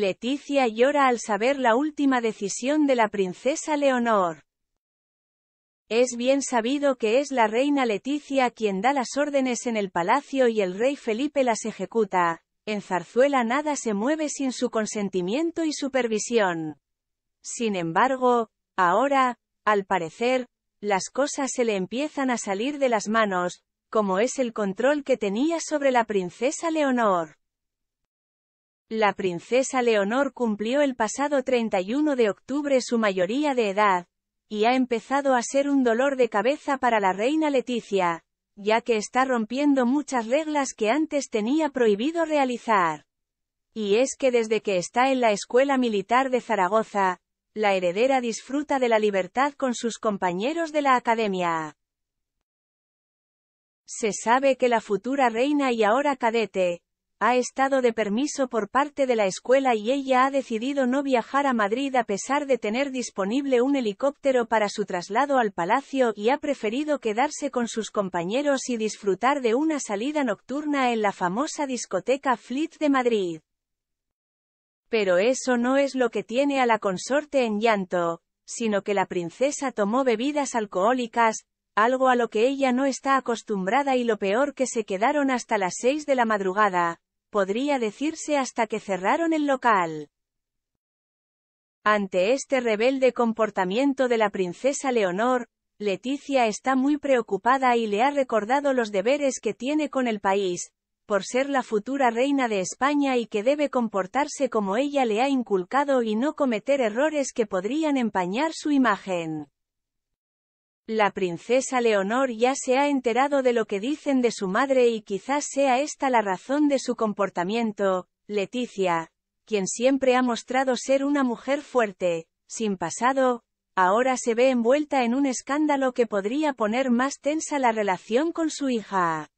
Leticia llora al saber la última decisión de la princesa Leonor. Es bien sabido que es la reina Leticia quien da las órdenes en el palacio y el rey Felipe las ejecuta. En Zarzuela nada se mueve sin su consentimiento y supervisión. Sin embargo, ahora, al parecer, las cosas se le empiezan a salir de las manos, como es el control que tenía sobre la princesa Leonor. La princesa Leonor cumplió el pasado 31 de octubre su mayoría de edad, y ha empezado a ser un dolor de cabeza para la reina Leticia, ya que está rompiendo muchas reglas que antes tenía prohibido realizar. Y es que desde que está en la Escuela Militar de Zaragoza, la heredera disfruta de la libertad con sus compañeros de la academia. Se sabe que la futura reina y ahora cadete, ha estado de permiso por parte de la escuela y ella ha decidido no viajar a Madrid a pesar de tener disponible un helicóptero para su traslado al palacio y ha preferido quedarse con sus compañeros y disfrutar de una salida nocturna en la famosa discoteca Fleet de Madrid. Pero eso no es lo que tiene a la consorte en llanto, sino que la princesa tomó bebidas alcohólicas, algo a lo que ella no está acostumbrada y lo peor que se quedaron hasta las seis de la madrugada, podría decirse hasta que cerraron el local. Ante este rebelde comportamiento de la princesa Leonor, Leticia está muy preocupada y le ha recordado los deberes que tiene con el país, por ser la futura reina de España y que debe comportarse como ella le ha inculcado y no cometer errores que podrían empañar su imagen. La princesa Leonor ya se ha enterado de lo que dicen de su madre y quizás sea esta la razón de su comportamiento, Leticia, quien siempre ha mostrado ser una mujer fuerte, sin pasado, ahora se ve envuelta en un escándalo que podría poner más tensa la relación con su hija.